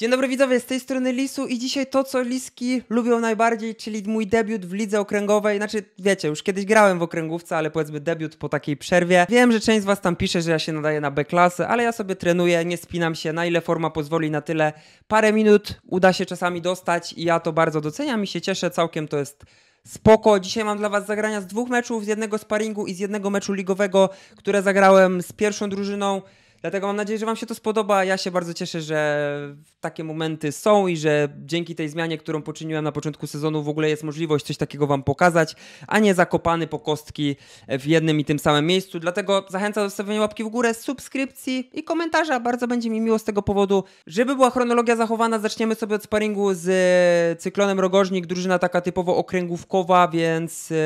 Dzień dobry widzowie, z tej strony Lisu i dzisiaj to, co Liski lubią najbardziej, czyli mój debiut w lidze okręgowej. Znaczy, wiecie, już kiedyś grałem w okręgówce, ale powiedzmy debiut po takiej przerwie. Wiem, że część z was tam pisze, że ja się nadaję na B klasę, ale ja sobie trenuję, nie spinam się, na ile forma pozwoli, na tyle parę minut uda się czasami dostać i ja to bardzo doceniam i się cieszę, całkiem to jest Spoko, dzisiaj mam dla Was zagrania z dwóch meczów, z jednego sparingu i z jednego meczu ligowego, które zagrałem z pierwszą drużyną Dlatego mam nadzieję, że Wam się to spodoba. Ja się bardzo cieszę, że takie momenty są i że dzięki tej zmianie, którą poczyniłem na początku sezonu, w ogóle jest możliwość coś takiego Wam pokazać, a nie zakopany po kostki w jednym i tym samym miejscu. Dlatego zachęcam do stawienia łapki w górę, subskrypcji i komentarza. Bardzo będzie mi miło z tego powodu. Żeby była chronologia zachowana, zaczniemy sobie od sparingu z Cyklonem Rogożnik, drużyna taka typowo okręgówkowa, więc. Yy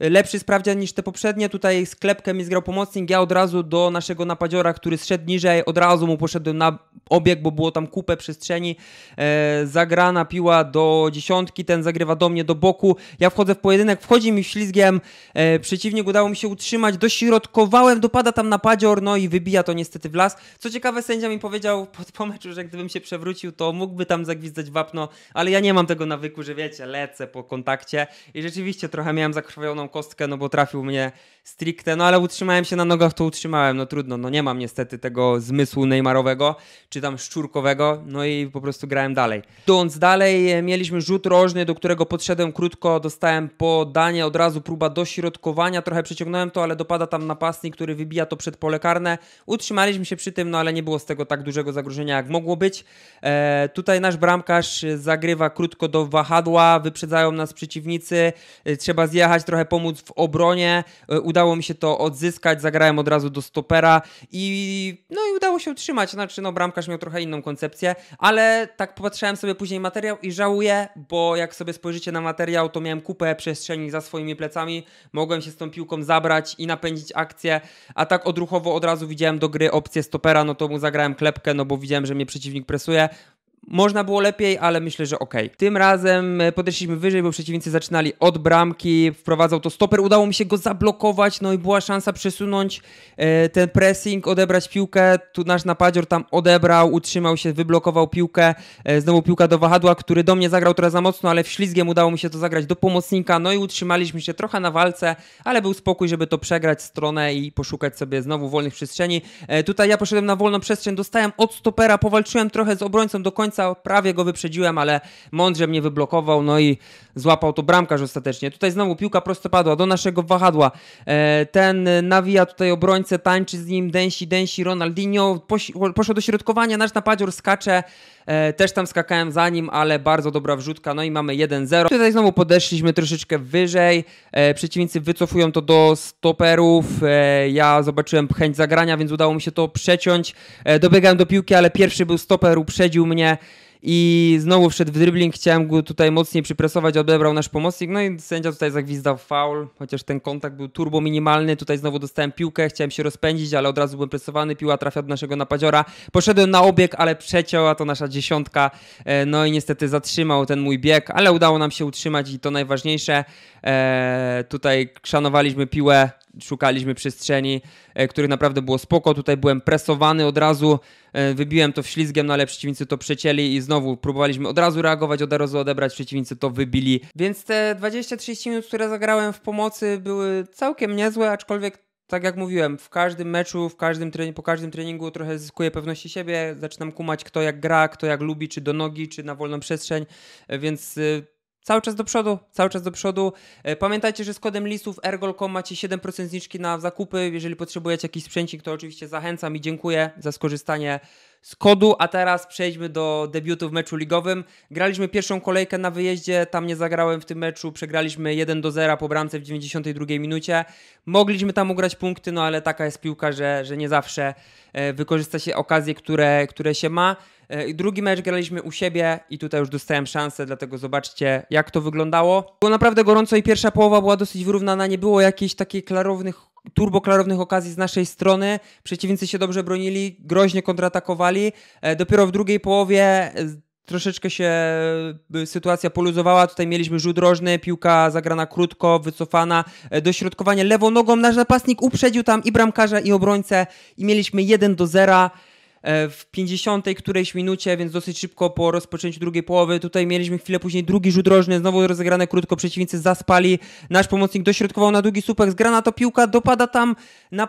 lepszy sprawdzian niż te poprzednie. Tutaj z klepkiem mi zgrał pomocnik. Ja od razu do naszego napadziora, który zszedł niżej, od razu mu poszedłem na obieg, bo było tam kupę przestrzeni. E, zagrana piła do dziesiątki, ten zagrywa do mnie do boku. Ja wchodzę w pojedynek, wchodzi mi ślizgiem. E, przeciwnik udało mi się utrzymać. Dośrodkowałem, dopada tam napadzior, no i wybija to niestety w las. Co ciekawe, sędzia mi powiedział pod po meczu, że gdybym się przewrócił, to mógłby tam zagwizdać wapno, ale ja nie mam tego nawyku, że wiecie, lecę po kontakcie i rzeczywiście trochę miałem zakrwawioną kostkę, no bo trafił mnie stricte, no ale utrzymałem się na nogach, to utrzymałem, no trudno, no nie mam niestety tego zmysłu Neymarowego, czy tam szczurkowego, no i po prostu grałem dalej. Idąc dalej, e, mieliśmy rzut rożny, do którego podszedłem krótko, dostałem podanie, od razu próba dośrodkowania, trochę przeciągnąłem to, ale dopada tam napastnik, który wybija to przed pole karne. Utrzymaliśmy się przy tym, no ale nie było z tego tak dużego zagrożenia, jak mogło być. E, tutaj nasz bramkarz zagrywa krótko do wahadła, wyprzedzają nas przeciwnicy, e, trzeba zjechać, trochę pomóc pomóc w obronie. E, udało mi się to odzyskać, zagrałem od razu do stopera i no i udało się utrzymać. Znaczy, no bramkarz miał trochę inną koncepcję, ale tak popatrzyłem sobie później materiał i żałuję, bo jak sobie spojrzycie na materiał, to miałem kupę przestrzeni za swoimi plecami, mogłem się z tą piłką zabrać i napędzić akcję, a tak odruchowo od razu widziałem do gry opcję stopera, no to mu zagrałem klepkę, no bo widziałem, że mnie przeciwnik presuje. Można było lepiej, ale myślę, że okej. Okay. Tym razem e, podeszliśmy wyżej, bo przeciwnicy zaczynali od bramki, wprowadzał to stoper, udało mi się go zablokować, no i była szansa przesunąć e, ten pressing, odebrać piłkę. Tu nasz napadzior tam odebrał, utrzymał się, wyblokował piłkę. E, znowu piłka do wahadła, który do mnie zagrał teraz za mocno, ale ślizgiem udało mi się to zagrać do pomocnika, no i utrzymaliśmy się trochę na walce, ale był spokój, żeby to przegrać stronę i poszukać sobie znowu wolnych przestrzeni. E, tutaj ja poszedłem na wolną przestrzeń, dostałem od stopera, powalczyłem trochę z obrońcą do końca końca, prawie go wyprzedziłem, ale mądrze mnie wyblokował, no i złapał to bramkarz ostatecznie. Tutaj znowu piłka prostopadła do naszego wahadła. E, ten nawija tutaj obrońcę, tańczy z nim, dęsi, dęsi, Ronaldinho, poszło do środkowania, nasz napadzior skacze, e, też tam skakałem za nim, ale bardzo dobra wrzutka, no i mamy 1-0. Tutaj znowu podeszliśmy troszeczkę wyżej, e, przeciwnicy wycofują to do stoperów, ja zobaczyłem chęć zagrania, więc udało mi się to przeciąć. Dobiegałem do piłki, ale pierwszy był stoper, uprzedził mnie, i znowu wszedł w dribbling, chciałem go tutaj mocniej przypresować, odebrał nasz pomocnik, no i sędzia tutaj zagwizdał faul, chociaż ten kontakt był turbo minimalny, tutaj znowu dostałem piłkę, chciałem się rozpędzić, ale od razu byłem presowany, piła trafia do naszego napadziora, poszedłem na obieg, ale przecięła to nasza dziesiątka, e, no i niestety zatrzymał ten mój bieg, ale udało nam się utrzymać i to najważniejsze, e, tutaj szanowaliśmy piłę, szukaliśmy przestrzeni, e, których naprawdę było spoko. Tutaj byłem presowany od razu, e, wybiłem to w ślizgiem, no ale przeciwnicy to przecięli i znowu próbowaliśmy od razu reagować, od razu odebrać, przeciwnicy to wybili. Więc te 20-30 minut, które zagrałem w pomocy były całkiem niezłe, aczkolwiek tak jak mówiłem, w każdym meczu, w każdym treningu, po każdym treningu trochę zyskuję pewności siebie, zaczynam kumać kto jak gra, kto jak lubi, czy do nogi, czy na wolną przestrzeń, e, więc Cały czas do przodu, cały czas do przodu. E, pamiętajcie, że z kodem listów ergol.com macie 7% zniżki na zakupy. Jeżeli potrzebujecie jakiś sprzęcik, to oczywiście zachęcam i dziękuję za skorzystanie z kodu, a teraz przejdźmy do debiutu w meczu ligowym. Graliśmy pierwszą kolejkę na wyjeździe, tam nie zagrałem w tym meczu, przegraliśmy 1 do 0 po bramce w 92 minucie. Mogliśmy tam ugrać punkty, no ale taka jest piłka, że, że nie zawsze e, wykorzysta się okazje, które, które się ma. E, drugi mecz graliśmy u siebie i tutaj już dostałem szansę, dlatego zobaczcie jak to wyglądało. Było naprawdę gorąco i pierwsza połowa była dosyć wyrównana, nie było jakichś takich klarownych turboklarownych okazji z naszej strony. Przeciwnicy się dobrze bronili, groźnie kontratakowali. E, dopiero w drugiej połowie e, troszeczkę się e, sytuacja poluzowała. Tutaj mieliśmy rzut rożny, piłka zagrana krótko, wycofana, dośrodkowanie lewą nogą. Nasz napastnik uprzedził tam i bramkarza, i obrońcę i mieliśmy 1 do 0. E, w 50 którejś minucie, więc dosyć szybko po rozpoczęciu drugiej połowy. Tutaj mieliśmy chwilę później drugi rzut rożny, znowu rozegrane krótko, przeciwnicy zaspali. Nasz pomocnik dośrodkował na długi supek, zgrana to piłka, dopada tam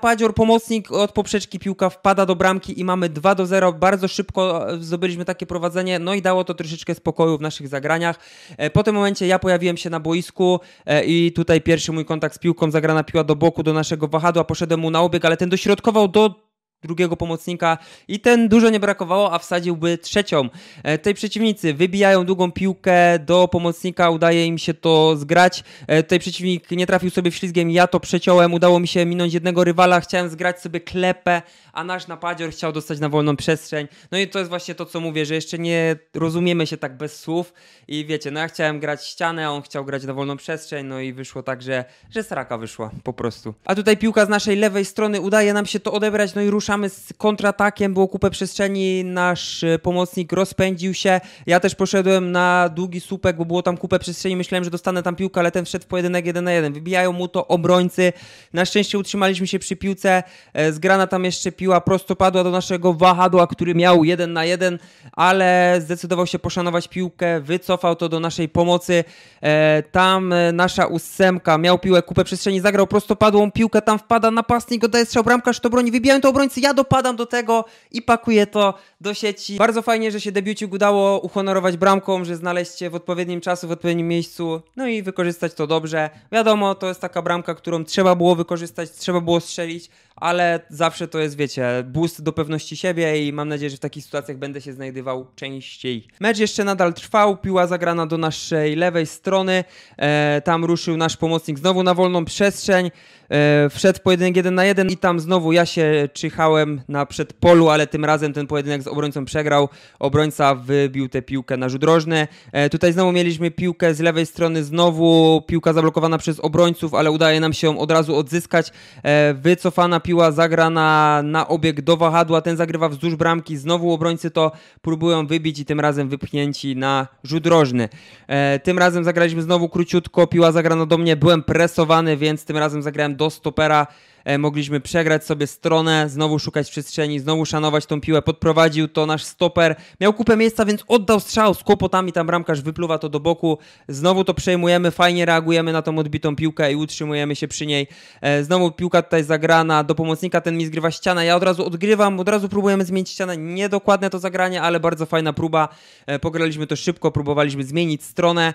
padzior pomocnik od poprzeczki, piłka wpada do bramki i mamy 2 do 0. Bardzo szybko e, zdobyliśmy takie prowadzenie, no i dało to troszeczkę spokoju w naszych zagraniach. E, po tym momencie ja pojawiłem się na boisku i tutaj pierwszy mój kontakt z piłką, zagrana piła do boku, do naszego wahadła, poszedłem mu na obieg, ale ten dośrodkował do drugiego pomocnika i ten dużo nie brakowało, a wsadziłby trzecią. E, tej przeciwnicy wybijają długą piłkę do pomocnika, udaje im się to zgrać. E, tutaj przeciwnik nie trafił sobie w ślizgiem, ja to przeciąłem, udało mi się minąć jednego rywala, chciałem zgrać sobie klepę, a nasz napadzior chciał dostać na wolną przestrzeń. No i to jest właśnie to, co mówię, że jeszcze nie rozumiemy się tak bez słów i wiecie, no ja chciałem grać ścianę, a on chciał grać na wolną przestrzeń, no i wyszło tak, że, że sraka wyszła po prostu. A tutaj piłka z naszej lewej strony, udaje nam się to odebrać, no i rusza ruszamy z kontratakiem, było kupę przestrzeni, nasz y, pomocnik rozpędził się. Ja też poszedłem na długi słupek, bo było tam kupę przestrzeni, myślałem, że dostanę tam piłkę, ale ten wszedł w pojedynek 1 na 1. Wybijają mu to obrońcy. Na szczęście utrzymaliśmy się przy piłce. E, Zgrana tam jeszcze piła prosto padła do naszego wahadła, który miał 1 na 1, ale zdecydował się poszanować piłkę, wycofał to do naszej pomocy. E, tam e, nasza ósemka miał piłkę kupę przestrzeni, zagrał prostopadłą piłkę, tam wpada napastnik, oddaje strzał, bramkarz to broni, wybijają to obrońcy ja dopadam do tego i pakuję to do sieci. Bardzo fajnie, że się debiucik udało uhonorować bramką, że znaleźć w odpowiednim czasie, w odpowiednim miejscu, no i wykorzystać to dobrze. Wiadomo, to jest taka bramka, którą trzeba było wykorzystać, trzeba było strzelić, ale zawsze to jest, wiecie, boost do pewności siebie i mam nadzieję, że w takich sytuacjach będę się znajdywał częściej. Mecz jeszcze nadal trwał, piła zagrana do naszej lewej strony, e, tam ruszył nasz pomocnik znowu na wolną przestrzeń, e, wszedł pojedynek 1 na 1 i tam znowu ja się czyhałem na przedpolu, ale tym razem ten pojedynek z obrońcą przegrał, obrońca wybił tę piłkę na rzut rożny. E, tutaj znowu mieliśmy piłkę z lewej strony, znowu piłka zablokowana przez obrońców, ale udaje nam się ją od razu odzyskać, e, wycofana piłka piła zagra na, na obieg do wahadła, ten zagrywa wzdłuż bramki, znowu obrońcy to próbują wybić i tym razem wypchnięci na rzut rożny. E, tym razem zagraliśmy znowu króciutko, piła zagrana do mnie, byłem presowany, więc tym razem zagrałem do stopera E, mogliśmy przegrać sobie stronę, znowu szukać przestrzeni, znowu szanować tą piłę. Podprowadził to nasz stoper. Miał kupę miejsca, więc oddał strzał z kłopotami. Tam bramkarz wypluwa to do boku. Znowu to przejmujemy, fajnie reagujemy na tą odbitą piłkę i utrzymujemy się przy niej. E, znowu piłka tutaj zagrana, do pomocnika ten mi zgrywa ściana. Ja od razu odgrywam, od razu próbujemy zmienić ścianę. Niedokładne to zagranie, ale bardzo fajna próba. E, pograliśmy to szybko, próbowaliśmy zmienić stronę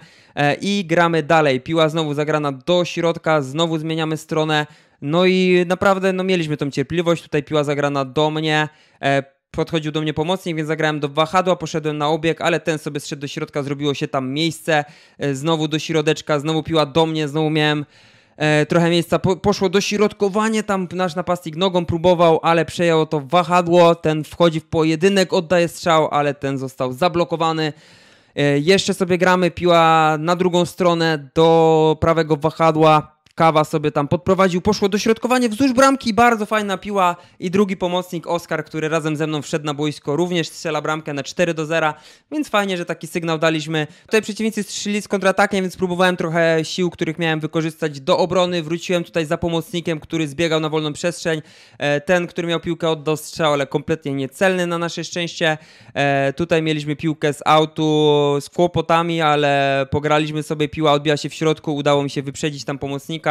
i gramy dalej. Piła znowu zagrana do środka, znowu zmieniamy stronę. No i naprawdę no, mieliśmy tą cierpliwość. Tutaj piła zagrana do mnie. E, podchodził do mnie pomocnik, więc zagrałem do wahadła, poszedłem na obieg, ale ten sobie zszedł do środka, zrobiło się tam miejsce. E, znowu do środeczka, znowu piła do mnie, znowu miałem e, trochę miejsca. Po, poszło środkowania, tam nasz napastnik nogą próbował, ale przejęło to wahadło. Ten wchodzi w pojedynek, oddaje strzał, ale ten został zablokowany. E, jeszcze sobie gramy, piła na drugą stronę do prawego wahadła Kawa sobie tam podprowadził, poszło dośrodkowanie wzdłuż bramki, bardzo fajna piła i drugi pomocnik Oskar, który razem ze mną wszedł na boisko, również strzela bramkę na 4 do 0, więc fajnie, że taki sygnał daliśmy. Tutaj przeciwnicy strzeli z kontratakiem, więc próbowałem trochę sił, których miałem wykorzystać do obrony. Wróciłem tutaj za pomocnikiem, który zbiegał na wolną przestrzeń. E, ten, który miał piłkę od strzał, ale kompletnie niecelny na nasze szczęście. E, tutaj mieliśmy piłkę z autu z kłopotami, ale pograliśmy sobie, piła odbiła się w środku, udało mi się wyprzedzić tam pomocnika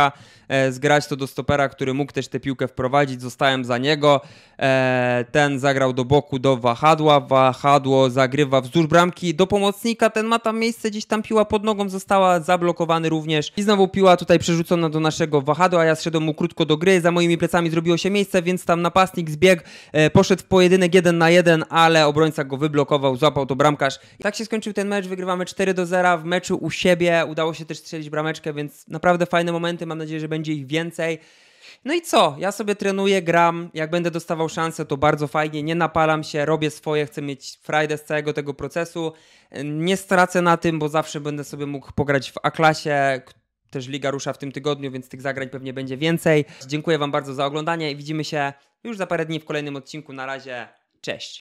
E, zgrać to do stopera, który mógł też tę piłkę wprowadzić. Zostałem za niego. E, ten zagrał do boku do wahadła. Wahadło zagrywa wzdłuż bramki do pomocnika. Ten ma tam miejsce, gdzieś tam piła pod nogą została, zablokowany również. I znowu piła tutaj przerzucona do naszego wahadła. Ja zszedłem mu krótko do gry. Za moimi plecami zrobiło się miejsce, więc tam napastnik zbiegł, e, poszedł w pojedynek jeden na jeden, ale obrońca go wyblokował, złapał to bramkarz. I tak się skończył ten mecz. Wygrywamy 4 do 0 w meczu u siebie. Udało się też strzelić brameczkę, więc naprawdę fajne momenty mam nadzieję, że będzie ich więcej. No i co? Ja sobie trenuję, gram. Jak będę dostawał szansę, to bardzo fajnie. Nie napalam się, robię swoje, chcę mieć frajdę z całego tego procesu. Nie stracę na tym, bo zawsze będę sobie mógł pograć w A-klasie. Też liga rusza w tym tygodniu, więc tych zagrań pewnie będzie więcej. Dziękuję Wam bardzo za oglądanie i widzimy się już za parę dni w kolejnym odcinku. Na razie, cześć.